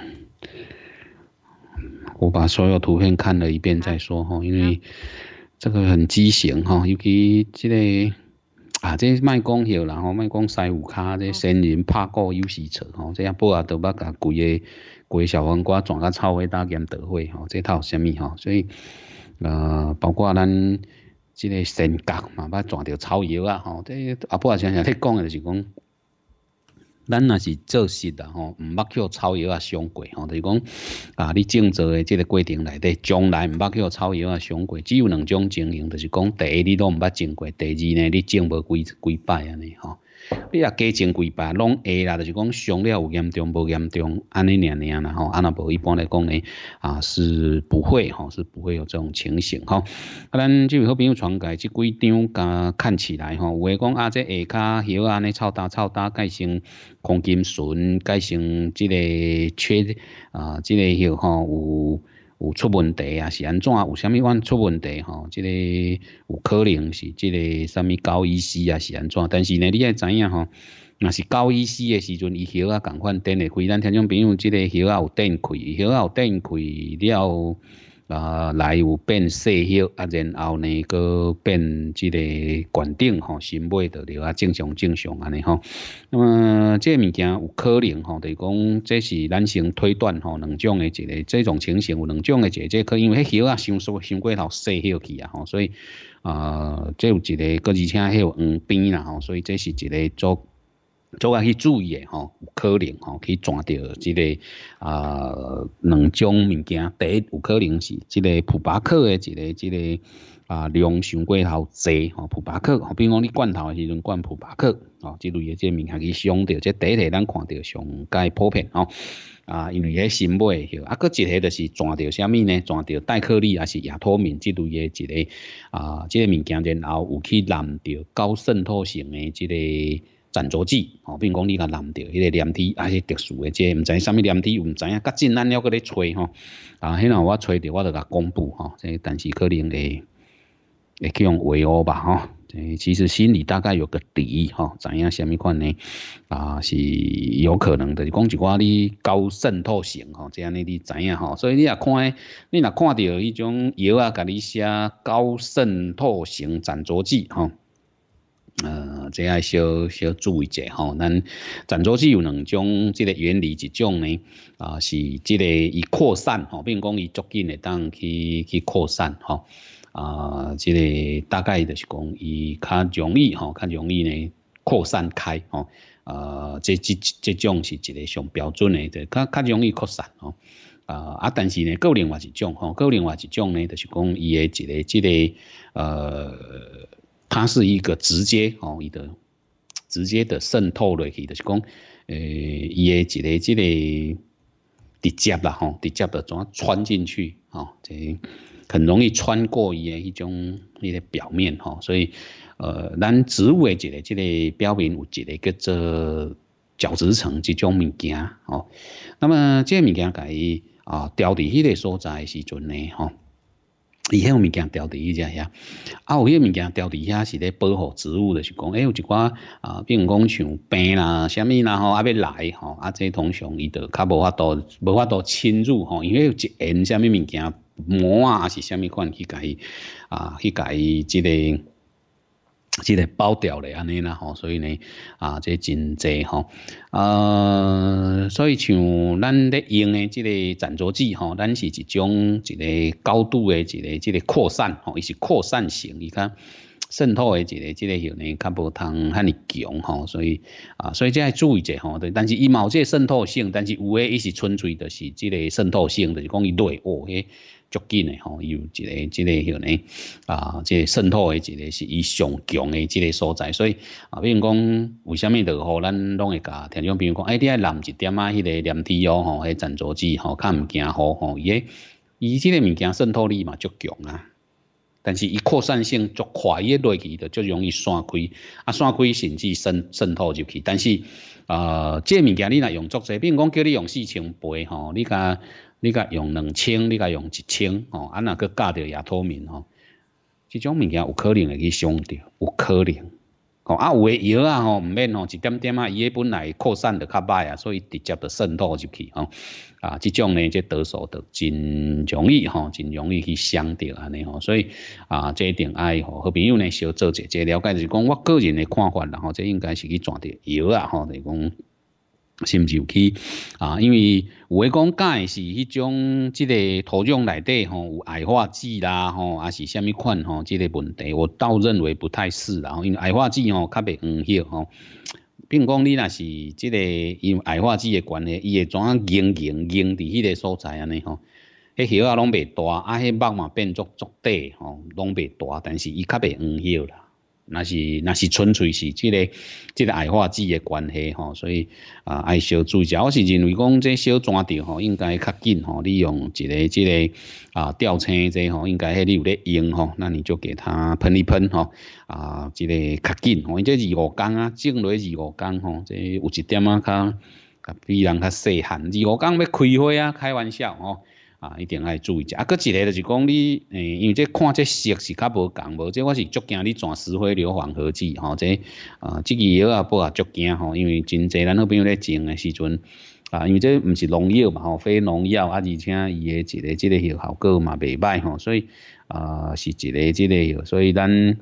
我把所有图片看了一遍再说哈，因为这个很畸形哈，尤其这个啊，这卖讲后，啦，吼，卖讲西武卡这仙人拍过有时错吼，这样不啊都把把贵的贵小黄瓜转到臭会大兼得会吼，这套什么吼，所以呃，包括咱。即个性格嘛，别全着草药啊，吼，即阿婆阿先生你讲诶，就是讲，咱若是做实啦，吼，毋捌去草药啊伤过，吼，就是讲啊，你种植诶即个过程内底，从来毋捌去草药啊伤过，只有两种情形，就是讲第一你都毋捌种过，第二呢你种无几几摆安尼吼。你啊，加钱几摆，拢会啦，就是讲伤了有严重，无严重，安尼两两啦吼，安那无一般来讲呢，啊是不会吼，是不会有这种情形吼。啊，咱即位好朋友传来即几张，甲看起来吼，有诶讲啊，这下骹有安尼臭大、臭大改成黄金笋，改成即个缺啊，个类有吼有。有出问题啊？是安怎？有啥物款出问题吼？即个有可能是即个啥物高师啊？是安怎？但是呢，你爱知影吼，若是高师诶时阵，伊许啊共款顶会开，咱听众朋友，即个许啊有顶开，许啊有顶开了。啊，来有变细叶，啊，然后呢，佫变即个冠顶吼，新买的对啊，正常正常安尼吼。那么，这物件有可能吼，就是讲，这是咱先推断吼，两种的一个这种情形有两种的，一个，这可因为迄叶啊，伤缩伤过头细叶去啊，吼，所以啊，这有一个佫而且还有黄边啦吼，所以这是一个做。做下去注意诶，吼，有可能吼去转到即个啊两种物件。第一，有可能是即个普巴克诶，即个即个啊量上过头侪吼，普巴克，比如讲你罐头诶时阵罐普巴克，哦，即类诶即物件去上到，即第一个咱看到上介普遍哦。啊，因为迄新买，啊，搁一个就是转到虾米呢？转到代克利还是亚托敏，即类诶即个啊，即个物件然后有去染到高渗透性诶即个。粘着剂，吼，比如讲你个染着迄个粘体还是特殊的，即唔知啥物粘体，唔知影。甲进咱要搁咧吹吼，啊，迄个我吹着，我着甲公布吼。即但是可能会，会去用维欧吧吼。其实心里大概有个底吼，知影啥物款呢？啊，是有可能的。是讲一寡哩高渗透性吼，即安尼哩知影吼。所以你啊看，你若看到迄种药啊，甲你写高渗透性粘着剂吼。呃，这要小小注意一下吼。咱振作只有两种，这个原理一种呢，啊是这个伊扩散吼，并讲伊足近的当去去扩散吼。啊，这个大概就是讲，伊较容易吼，较容易呢扩散开吼。呃，这这这种是一个上标准的，较较容易扩散吼。啊啊，但是呢，够另外一种吼，够另外一种呢，就是讲伊的一个这个呃。它是一个直接哦，伊的直接的渗透落去，就是讲，呃，伊诶一个这个直接啦吼，直接的怎穿进去啊？就是很容易穿过伊诶一种伊个表面吼，所以，呃，咱植物诶一个这个表面有一个叫做角质层这种物件哦。那么，这物件该啊掉伫迄个所在时阵呢吼？伊迄物件调伫伊只遐，啊有迄物件调伫遐是咧保护植物的，是讲，哎有一寡啊，比如讲像病啦、虾米啦吼，啊要来吼，啊这通常伊着较无法度无法度侵入吼，因为一炎啥物物件，膜啊是啥物款去甲伊啊去甲伊即个。即个包掉咧安尼啦吼，所以呢，啊，即真济吼，呃，所以像咱咧用诶即个斩足剂吼，咱是一种一个高度诶一个即个扩散吼，伊是扩散型，你看。渗透的一个即个向呢，较无通遐尼强吼，所以啊，所以即爱注意者吼，对，但是伊嘛即这渗透性，但是有诶，伊是纯粹着是即个渗透性，就是讲伊内哦，迄足紧诶吼，伊有一个即个向呢啊，即渗透的一个是伊上强诶即个所在，所以啊，比如讲为虾米着吼，咱拢会甲听众比如讲，哎，你爱淋一点啊，迄个粘 T 哦吼，迄粘着剂吼，较毋惊吼吼，伊诶，伊即个物件渗透力嘛足强啊。但是伊扩散性足快，一落去就足容易散开，啊，散开甚至渗渗透入去。但是，呃，这物件你若用作，侪，比讲叫你用四千倍吼，你甲你甲用两千，你甲用一千吼，安那佫加着也透明吼，即种物件有可能会去伤着，有可能。哦啊，有诶药啊吼，唔免吼，一点点啊，伊诶本来扩散着较歹啊，所以直接着渗透入去吼，啊，即种呢即得手着真容易吼，真容易去伤着安尼吼，所以啊，即一定爱吼，好朋友呢小做者，这了解就是讲我个人诶看法然后即应该是去转着药啊吼，是讲。甚至有啊，因为有诶讲讲是迄种即个土壤内底吼有矮化剂啦吼，还是虾米款吼，即个问题我倒认为不太是啦，因为矮化剂吼较袂黄晓吼。并讲你若是即个因矮化剂诶关系，伊会怎啊硬硬硬伫迄个所在安尼吼，迄叶啊拢袂大，啊迄肉嘛变作足短吼，拢袂大，但是伊较袂黄晓啦。那是那是纯粹是这个这个矮化剂的关系吼，所以啊，爱小注意下。我是认为讲这小庄地吼，应该较紧吼，利用一个这个啊吊车这吼，应该迄你有咧用吼，那你就给它喷一喷吼啊，这个较紧吼，因这二五工啊，种落二五工吼，这有一点啊较较比人较细汉，二五工要开花啊，开玩笑吼。啊，一定爱注意者，啊，搁一个就是讲你，诶，因为这看这色是较无共无这我是足惊你转石灰硫磺合剂，吼，这啊，这药啊不啊足惊吼，因为真侪咱好朋友咧种诶时阵，啊，因为这毋是农药嘛，吼，非农药，啊，而且伊诶一个即个效果嘛袂歹吼，所以啊，是一个即个，药，所以咱。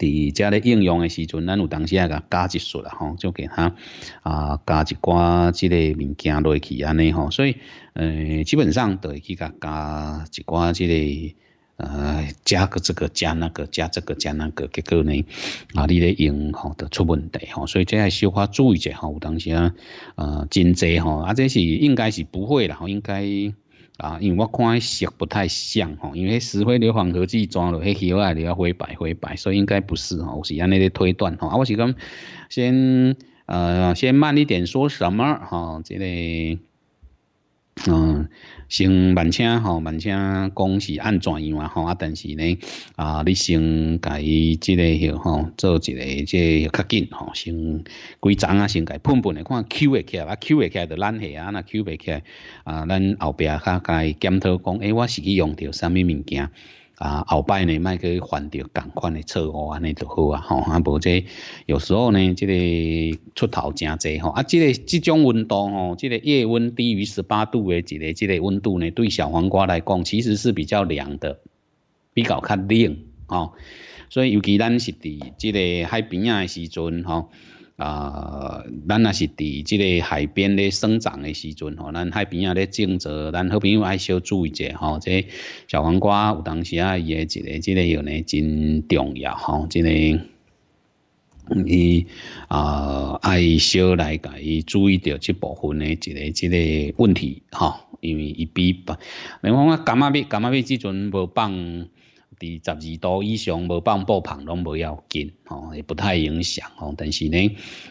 伫家里应用的时阵，咱有当时啊加一术啦吼，就给它啊加一寡这个物件落去安尼吼，所以呃基本上会去甲加一寡这个。呃加个这个加那个加这个加那个结果呢，啊你咧用吼就出问题吼，所以这还稍夸注意者吼，有当时啊呃真济吼，啊这是应该是不会啦吼，应该。啊，因为我看色不太像吼，因为石灰硫磺合剂装落，迄烧啊，了灰白灰白，所以应该不是吼，我是按那个推断吼，啊，我是讲先，呃，先慢一点说什么哈，这类。嗯，先慢请吼，慢请讲是按怎样啊吼，啊但是呢，啊你先甲伊即个吼，做即个即较紧吼，先几丛啊先甲喷喷的看吸会起来，啊吸会起来就咱下啊，那吸袂起来啊，咱后壁较甲伊检讨讲，诶，我是去用着啥物物件？啊，后摆呢，卖去犯着同款的错误安尼就好啊，吼，啊，无即有时候呢，即个出头真侪吼，啊，即个即种温度吼，即个夜温低于十八度的一个即个温度呢，对小黄瓜来讲其实是比较凉的，比较较冷吼，所以尤其咱是伫即个海边啊时阵吼。啊，咱若是伫即个海边咧生长诶时阵吼，咱海边啊咧种植，咱好朋友爱小注意者吼，即小黄瓜有当时啊，伊诶一个即个有呢真重要吼，即个，伊啊爱小来甲伊注意到这部分的一个即个问题哈，因为伊比放，你讲我柑仔蜜，柑仔蜜即阵无放？第十二度以上无放布棚拢无要紧吼，也不太影响吼。但是呢，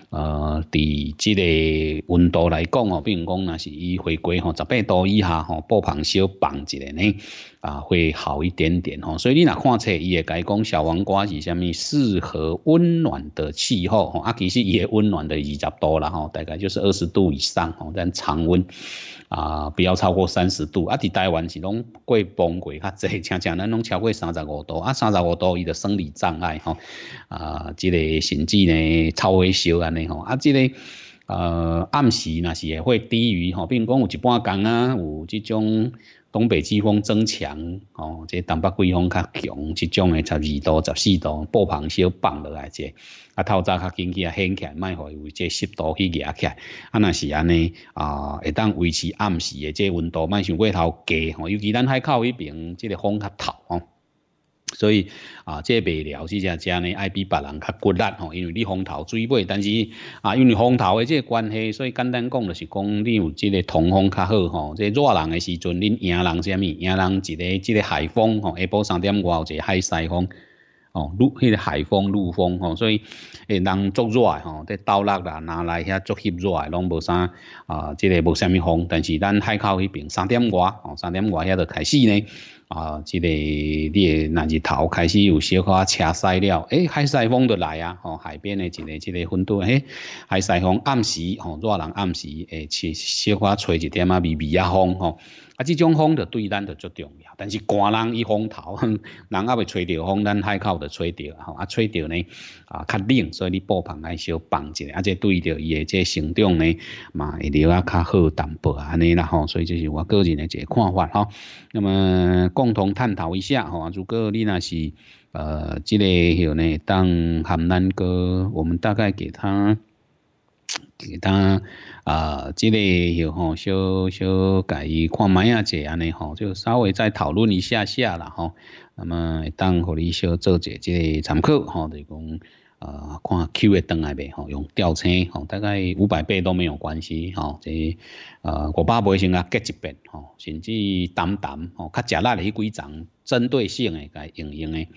呃，伫即个温度来讲吼，比如讲若是伊回归吼，十八度以下吼布棚小放一个呢。啊，会好一点点吼，所以你若看册，伊会改讲小黄瓜是啥物，适合温暖的气候吼。啊，其实伊的温暖的二十多啦吼，大概就是二十度以上吼，咱常温啊，不要超过三十度。啊，伫台湾是拢贵崩溃较济，常常咱拢超过三十五度，啊，三十五度伊的生理障碍吼，啊，之类甚至呢，超微烧安尼吼，啊，之类呃，暗时那是也会低于吼，如讲有一半工啊，有这种。东北季风增强，哦，即东北季风较强，即种诶十二度、十四度，布棚小放落来者，啊，透早较紧起啊，掀起，来，卖伊有即湿度去压起，来，啊，若是安尼啊，会当维持暗时诶，即温度卖想过头低吼，尤其咱海口迄边，即个风较透吼。所以啊，即未了，而且即呢，爱比别人较骨力吼，因为你风头最尾。但是啊，因为风头的即个关系，所以简单讲就是讲你有即个通风较好吼。即係熱人嘅时阵，恁赢人啲咩？赢人一个即个海风吼，下晝三点外个海西风哦，呢个海风陆风吼，所以會人足热吼，啲倒立啦，拿来遐足翕热，都无啥啊，即无冇咩风，但是咱海口迄边三点外，哦，三点外喺度开始呢。啊，即个你诶，若是头开始有小可车驶了，诶，海西风就来啊！吼，海边诶一个即个温度，诶，海西风暗时吼，热人暗时诶，吹小可吹一点啊微微啊风吼，啊，即种风就对咱就足重要。但是寒人伊风头，人也未吹着风咱海口就吹着，吼，啊，吹着呢，啊，较冷，所以你布棚来小放一下，啊，即对着伊诶即成长呢，嘛，会聊啊较好淡薄安尼啦吼，所以这是我个人诶一个看法吼。那么。共同探讨一下吼，如果你那是呃，即个吼呢，当喊难哥，我们大概给他 给他啊，即个吼，小小介伊看卖啊者安尼吼，就稍微再讨论一下下啦吼，那么当互你小做者即个参考吼，就是讲。呃，看 Q 的登来未？吼，用吊车，吼，大概五百倍都没有关系，吼。这呃，我爸辈先啊，隔一遍，吼，甚至淡淡，吼，较食辣的迄几种针对性的来用用的，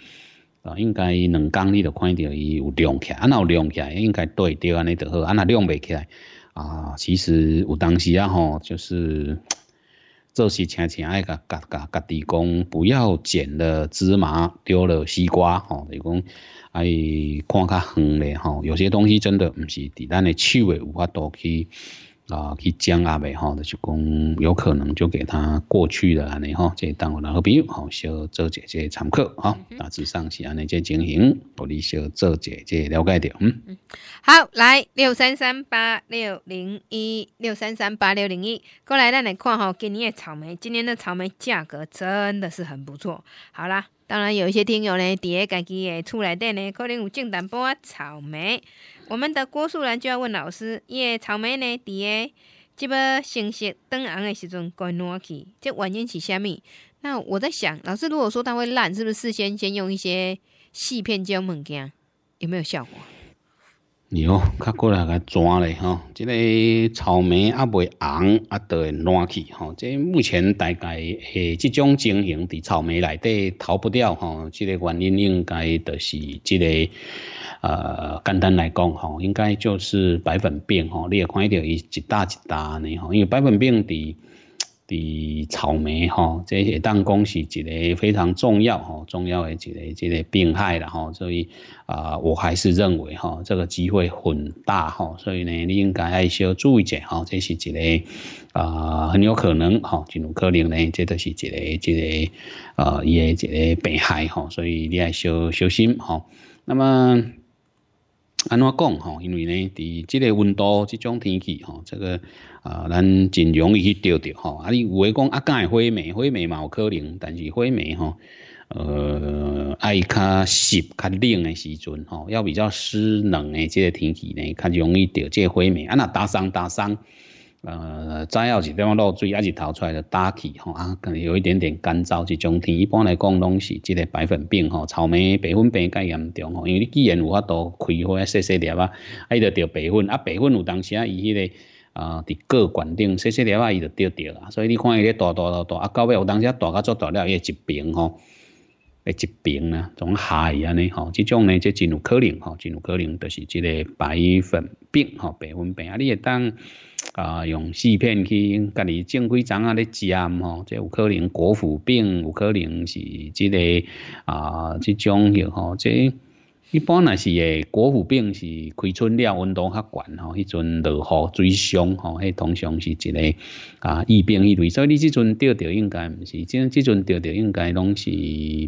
啊，应该两公哩就看到伊有亮起来，啊，有亮起来应该对对，安尼就好，啊，若亮袂起来，啊，其实有当时啊，吼，就是 做事轻轻爱甲甲甲格己讲，不要捡了芝麻丢了西瓜，吼，就地工。爱看较远咧吼，有些东西真的唔是伫咱的手诶有法度去啊去讲握诶吼，就是讲有可能就给他过去了安尼吼，即当等我来朋友吼，小做姐姐参考啊，大致上是安尼即情形，互你小做姐姐了解着。嗯，好，来六三三八六零一六三三八六零一，过来，咱来看吼，今年的草莓，今年的草莓价格真的是很不错。好啦。当然，有一些听友咧，伫咧家己诶厝内底咧，可能有种淡薄啊草莓。我们的郭素兰就要问老师：，伊诶草莓呢，伫咧即要新鲜，登红诶时阵该哪去？即晚因吃虾米。那我在想，老师如果说它会烂，是不是事先先用一些细片胶物件，有没有效果？有，较过来个转咧吼，即个草莓啊未红，啊，倒会烂去吼。即目前大概诶，即种情形伫草莓内底逃不掉吼。即个原因应该就是即个，呃，简单来讲吼，应该就是白粉病吼。你也看到伊一大一大呢吼，因为白粉病伫。的草莓哈，这些当讲是一个非常重要哈、重要的一个、一个病害了哈，所以啊，我还是认为哈，这个机会很大哈，所以呢，你应该要稍注意者吼，这是一个啊，很有可能哈，进有可能呢，这都是一个、一个呃，一个一个病害哈，所以你要小小心哈，那么。安怎讲吼？因为呢，伫即个温度、即种天气吼，这个啊，咱真容易去钓着吼。啊，你有诶讲啊，敢会灰霉，灰霉嘛有可能，但是灰霉吼，呃，爱较湿、较冷诶时阵吼，要比较湿冷诶即个天气呢，较容易钓即个灰霉。啊，那打伞、打伞。呃，再要是等于落水还是淘出来就打气吼啊，可能有一点点干燥这种天，一般来讲拢是即个白粉病吼，草莓白粉病较严重吼，因为你既然有法多开花细细粒啊，啊伊就着白粉，啊白粉有当时啊伊迄个啊，伫个管顶细细粒啊，伊就着着啦，所以你看伊咧大大大大，啊到尾有当时啊大甲做大了伊会一病吼。诶，疾病呢，种害啊呢，吼，这种呢，就真有可能吼，真有可能就是即个白粉病吼，白粉病啊，你也当啊用四片去家己种几丛啊咧剪吼，即有可能果腹病，有可能是即个啊，即种许吼，即。一般那是果腐病是开春了温度较悬吼，迄阵落雨最凶吼，迄通常是一个啊疫病一类，所以你即阵钓钓应该毋是，即即阵钓钓应该拢是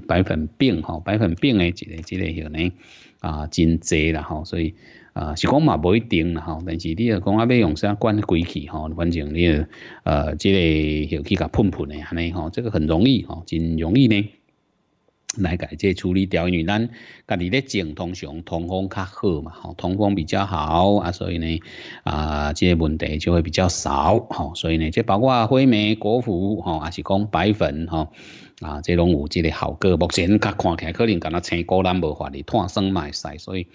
白粉病吼，白粉病诶一个一个许呢啊真侪啦吼，所以啊是讲嘛无一定啦吼，但是你若讲啊要用啥管规气吼，反正你呃即个许去甲喷喷诶安尼吼，这个很容易吼，真容易呢。来改即处理掉，因为咱家己咧种通常通风较好嘛，吼通风比较好啊，所以呢啊，即问题就会比较少，吼，所以呢，即包括灰霉、果脯，吼，还是讲白粉，吼啊，即拢有即个效果。目前较看起来可能敢那生果咱无法哩产生买晒，所以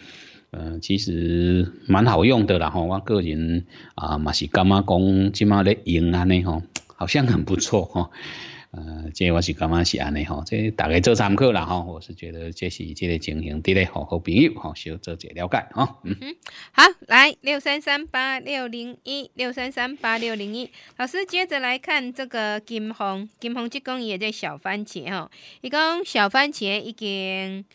呃，其实蛮好用的啦，吼，我个人啊嘛是感觉讲即马咧用安尼吼，好像很不错，吼。呃，这我是感觉是安尼吼，这大概做参考啦吼。我是觉得这是这个情形，对咧，好好朋友吼，少做者了解吼。嗯哼，好，来六三三八六零一六三三八六零一，老师接着来看这个金红金红，这公也在小番茄吼，一讲小番茄一经。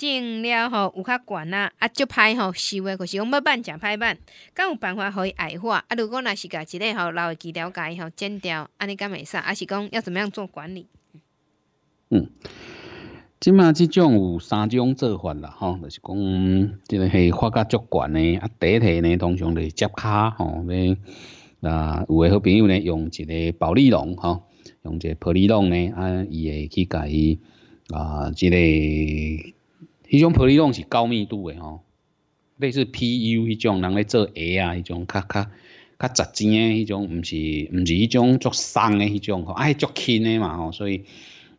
进了吼有较悬啊，啊，足歹吼，收诶，可是讲要办正歹办，敢有办法互伊矮化。啊，如果若是个一个吼老诶枝条改吼剪掉，安尼敢会使？啊，是讲要怎么样做管理？嗯，即嘛即种有三种做法啦，吼，就是讲即个系发甲足悬诶，啊，第一题呢，通常就是接卡吼，你啊，有诶好朋友呢，用一个玻利笼吼，用一个保利笼呢，啊，伊会去伊啊即个。迄种皮料是高密度诶吼，类似 PU 迄种人咧做鞋啊，迄种较较较扎实诶，迄种毋是毋是迄种足松诶，迄种吼，哎，足轻诶嘛吼，所以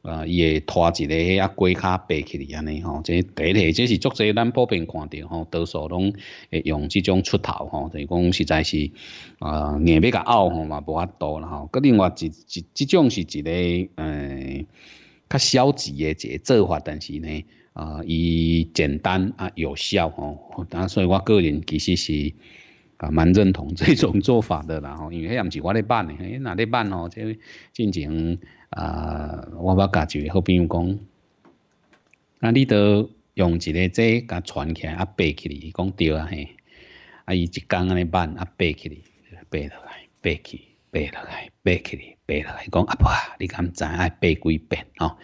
呃，伊会拖一个啊，鸡卡爬起来安尼吼，即一底即是足侪咱普遍看到吼，多数拢会用即种出头吼，所以讲实在是啊硬要甲拗吼嘛，无法度啦吼。个另外一一即种是一个呃较消极诶一个做法，但是呢。啊，伊简单啊，有效吼。啊、所以我个人其实是啊蛮认同这种做法的，然后因为那毋是我咧办的，迄若咧办哦，即进前啊，我捌甲一位好朋友讲，啊，你都用一个这甲传起来啊，爬起哩，伊讲对啊嘿。啊，伊一工安尼办啊，爬起哩，爬落来，爬起，爬落来，爬起哩，爬落来，讲阿婆，你敢知爱爬几遍吼？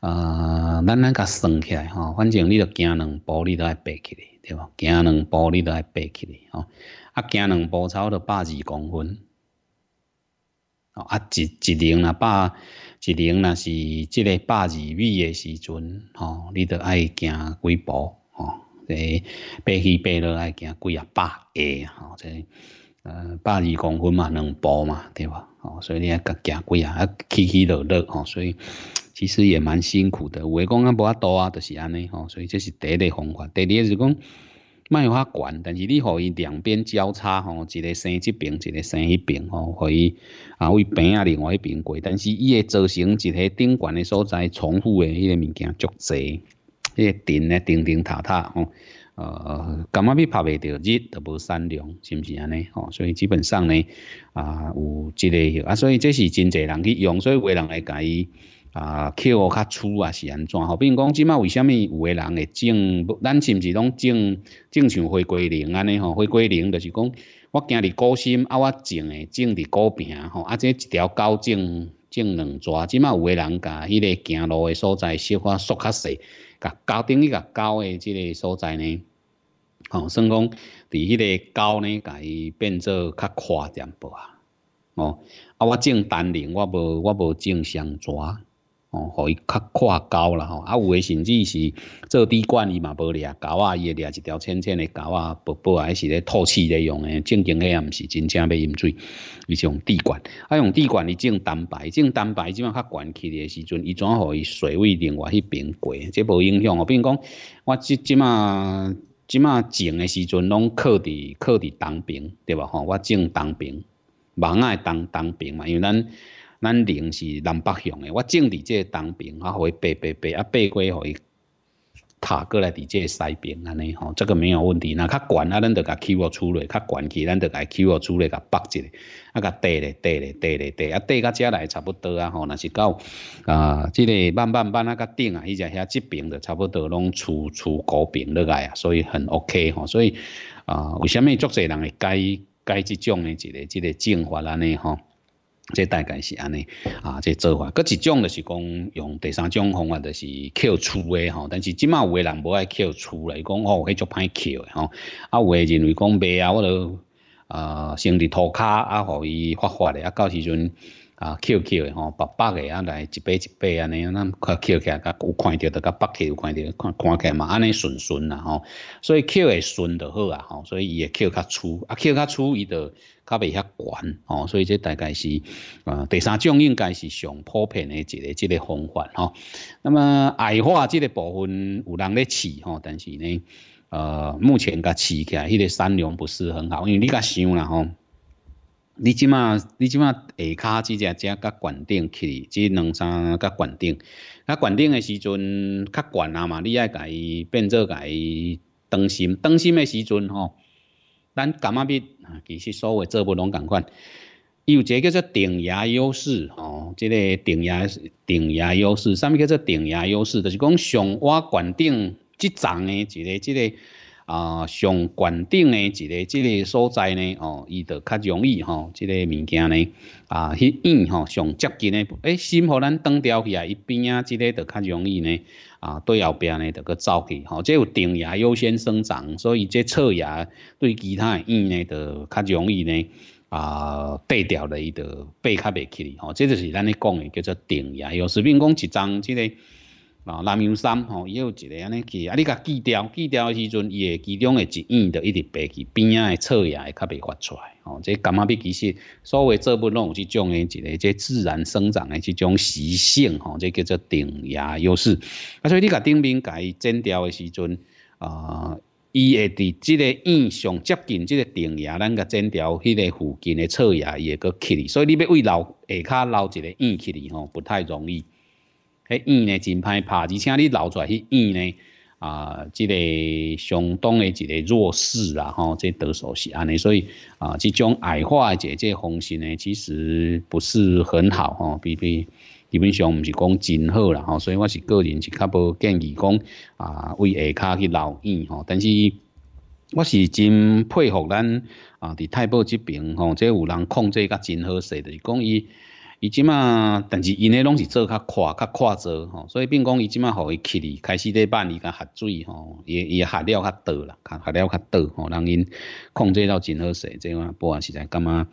呃，咱咱甲算起来吼，反正你着行两步，你着爱爬起来，对吧？行两步，你着爱爬起来吼。啊，行两步，差不多百二公分。哦，啊，一、一零啊，百一零若是即个百二米的时阵，吼，你着爱行几步，吼？即爬起爬落爱行几啊百下，吼？即呃百二公分嘛，两步嘛，对吧？哦，所以你爱甲行几啊，啊，起起落落，吼，所以。其实也蛮辛苦的，有诶，讲安无多啊，就是安尼吼，所以这是第一个方法。第二个是讲卖有较悬，但是你互伊两边交叉吼，一个生这边，一个生一边吼，可以啊为平啊另外一边过，但是伊会造成一个顶悬诶所在，重复诶迄个物件足侪，迄个顶咧顶顶塔塔吼，呃，干嘛你拍袂着日都无善良，是不是安尼吼？所以基本上呢，啊有即个，啊所以这是真侪人去用，所以伟人来伊。啊，口较粗啊是安怎吼？比如讲，即卖为虾米有诶人会种？咱是毋是拢种种像花龟苓安尼吼？花龟苓就是讲，我今日高深啊，我种诶种伫高平吼，啊，即一条高种种两撮，即卖有诶人甲迄个行路诶所在，小可缩较细，甲高顶伊甲高诶即个所在呢？吼，算讲伫迄个高呢，甲伊变做较宽点薄啊。哦，啊，我种单宁，我无我无种双撮。哦，互伊较跨高啦吼，啊有诶，甚至是做滴管伊嘛无掠狗仔伊会掠一条浅浅诶狗仔，薄薄还是咧透气咧用诶，正经诶也毋是真正要饮水，伊是用滴管，啊用滴管伊种蛋白，种蛋白即马较悬起诶时阵，伊怎互伊水位另外迄边过，即无影响哦。比如讲，我即即马即马种诶时阵，拢靠伫靠伫东边，对吧吼？我种东边，仔啊东东边嘛，因为咱。咱零是南北向的，我种伫即个东边啊，互伊北北北啊，北过互伊塔过来伫即个西边安尼吼，这个没有问题。那较悬啊，咱就甲起候厝理较悬起，咱就甲起候厝理甲北一下，啊甲缀咧缀咧缀咧缀啊缀甲遮来差不多啊吼，若是到啊，即个慢慢慢啊甲顶啊，伊就遐即边的差不多拢出出高平落来啊，所以很 OK 吼，所以啊，为什么足侪人会改改即种的一个即个种法安尼吼？这大概是安尼啊，这做法。搁一种就是讲用第三种方法，就是撬厝诶吼。但是即马有诶人无爱撬厝的，伊讲吼迄种歹偏诶的吼。啊，有诶认为讲袂啊，我都呃先伫涂骹啊，互伊发发咧，啊，到时阵啊拾拾诶吼，白白诶啊来一辈一辈安尼啊，看拾起啊有看着，的较白起有看着，看看起来嘛，安尼顺顺啦吼。所以拾会顺就好啊吼，所以伊会拾较粗，啊拾较粗伊著。较袂遐悬吼所以这大概是啊第三种应该是上普遍诶一个一个方法吼那么矮化即个部分有人咧饲吼但是呢呃，目前甲饲起来迄个产量不是很好因为你甲想啦吼你即满你即满下骹即只遮甲悬顶去即两三甲悬顶甲悬顶诶时阵较悬啊嘛你爱甲伊变做甲伊当心当心诶时阵吼咱感觉比。其实所谓做不共款伊有一个叫做顶牙优势哦，即个顶牙顶牙优势，上物叫做顶牙优势，就是讲上我管顶即层诶一个即个。啊，上冠顶的一个即个所在呢，哦，伊就较容易吼，即个物件呢，啊，去印吼上接近诶，哎，心互咱登掉起来一边啊，即个就较容易呢，啊，对后边呢，就去走去，吼，即有顶牙优先生长，所以即侧牙对其他印呢，就较容易呢，啊，掉掉了伊就背较袂起，吼，这就是咱咧讲的叫做顶牙。有时变讲一桩即个。啊，南洋杉吼，伊有一个安尼枝啊，你甲锯掉锯掉的时阵，伊会其中的一院的一直白，去，边仔诶侧芽会较袂发出来。吼，这感觉比其实所谓物拢有即种的一个即自然生长的即种习性，吼，这叫做顶芽优势。啊，所以你甲顶边甲伊剪掉的时阵，啊，伊会伫即个院上接近即个顶芽，咱甲剪掉迄个附近的侧芽伊会起去。所以你要为留下骹捞一个院去哩，吼，不太容易。迄医院真歹拍，而且你留出来迄医院啊，即个相当的一个弱势啦吼，即得手是安尼，所以啊，即种矮化解即方式呢，其实不是很好吼，比比基本上唔是讲真好啦吼，所以我是个人是较无建议讲啊，为下骹去留院吼，但是我是真佩服咱啊，伫泰北这边吼，即有人控制甲真好势，就是讲伊。伊即马，但是因诶拢是做较快、较快做吼，所以，变讲，伊即马互伊起哩，开始咧办伊甲下水吼，伊伊下了较倒啦，下下了较倒吼，人因控制到真好势，即款，不然实在感觉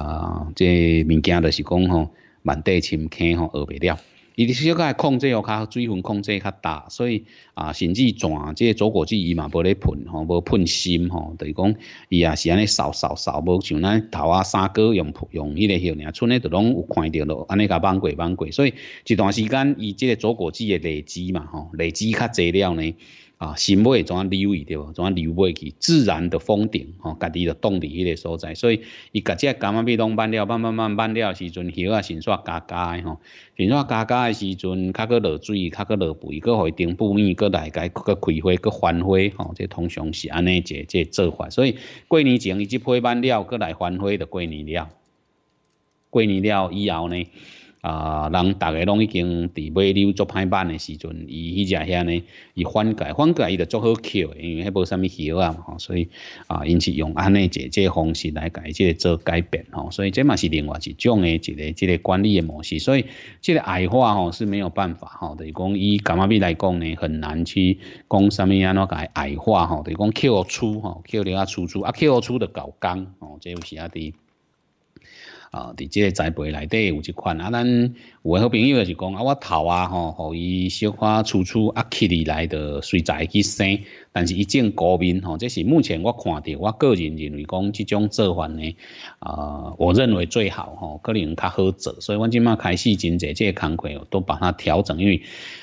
啊，即物件就是讲吼，万底深坑吼学袂了。伊滴小个控制，哦，较水分控制较大，所以啊，甚至蛇即个走果子伊嘛无咧喷吼，无喷心吼，就是讲伊也是安尼扫扫扫，无像咱头啊三哥用用伊个药尔，剩咧就拢有看到咯，安尼甲放过放过，所以一段时间伊即个走果子诶累积嘛吼，累积较侪了呢。啊，新尾会怎啊流伊对无？怎啊流下去？自然的封顶，吼，家己就冻伫迄个所在。所以伊家只干巴味拢拌了，慢慢慢挽了时阵，叶啊、新煞加加的吼，新煞加加的时阵，较搁落水，较搁落肥，佫会顶部面，佫来佫佫开花，佫还花，吼，这通常是安尼结这做法。所以过年前伊即批挽了，佫来还花着过年了。过年了以后呢？啊，人大家拢已经伫买流做歹板的时阵，伊迄只遐呢，伊翻解翻解，伊就做好 Q，因为迄无啥物鱼啊嘛，所以啊，因此用安尼这这方式来即个做改变吼，所以这嘛是另外一种的一个即个管理的模式，所以即个矮化吼是没有办法吼，等是讲伊干阿咪来讲呢，很难去讲啥物怎那改矮化吼，等是讲 Q 厝吼，Q 了厝厝啊，阿 Q 厝的搞工吼，这有时啊伫。啊！伫即个栽培内底有一款，啊，咱有诶好朋友也是讲，啊，我头啊，吼，互伊小可处处啊起里来的水债去生，但是伊种高明吼，这是目前我看着，我个人认为讲即种做法呢，啊，我认为最好，吼，可能较好做，所以阮即卖开始真侪即个工课都把它调整，因为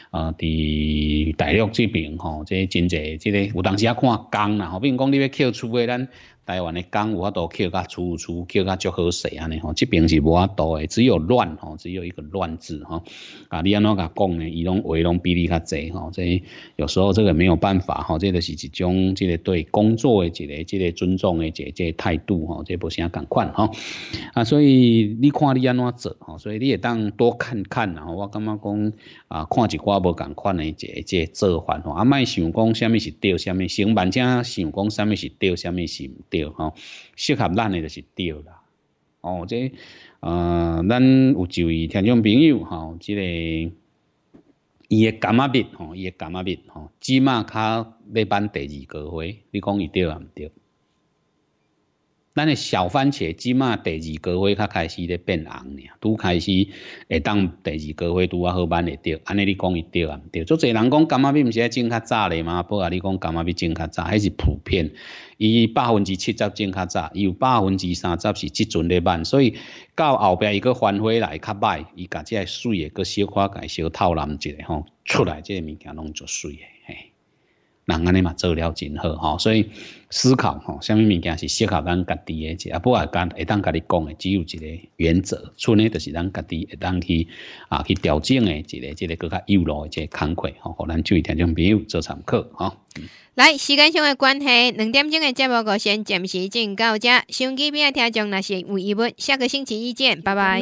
啊，伫大陆这边，吼，即真侪即个有当时啊看工啦，吼，如讲你要扣厝诶咱。台湾的讲有法度叫甲处处叫甲足好势安尼吼，即边是无法度的，只有乱吼，只有一个乱字吼。啊，你安怎甲讲咧？伊拢话拢比例较侪吼，所以有时候这个没有办法吼，这个是一种，这个对工作诶，一个，这个尊重诶，一个，这态度吼，这无啥共款吼。啊，所以你看你安怎做吼，所以你也当多看看吼，我感觉讲啊，看一寡无共款诶，这个做法吼，啊，卖想讲虾米是对，虾米，想万正想讲虾米是对，虾米是。毋对吼，适合咱的就是对啦。哦，这呃，咱有几位听众朋友哈，之个伊的感冒病吼，伊的感冒病吼，起码卡要办第二次会，你讲伊钓也唔钓。咱诶小番茄即马第二高花较开始咧变红，拄开始会当第二高花拄啊好慢会着，安尼你讲会着啊？着，足侪人讲感嘛你毋是爱种较早咧嘛？不啊你讲感嘛要种较早，迄是普遍，伊百分之七十种较早，伊有百分之三十是即阵咧慢，所以到后壁伊个反回来较歹，伊家只个水诶，佮小花佮小蓝一下吼出来，这个物件拢足水诶。人安尼嘛做了真好吼，所以思考吼，虾米物件是适合咱家己诶，只啊，不会讲，会当家己讲诶，只有一个原则，剩诶都是咱家己会当去啊去调整诶，一个一个更较有路一个工课吼。互咱注意听众朋友做参考吼。来时间上的关系，两点钟的节目我先暂时进到这，收机不诶听众那些有疑问，下个星期一见，拜拜。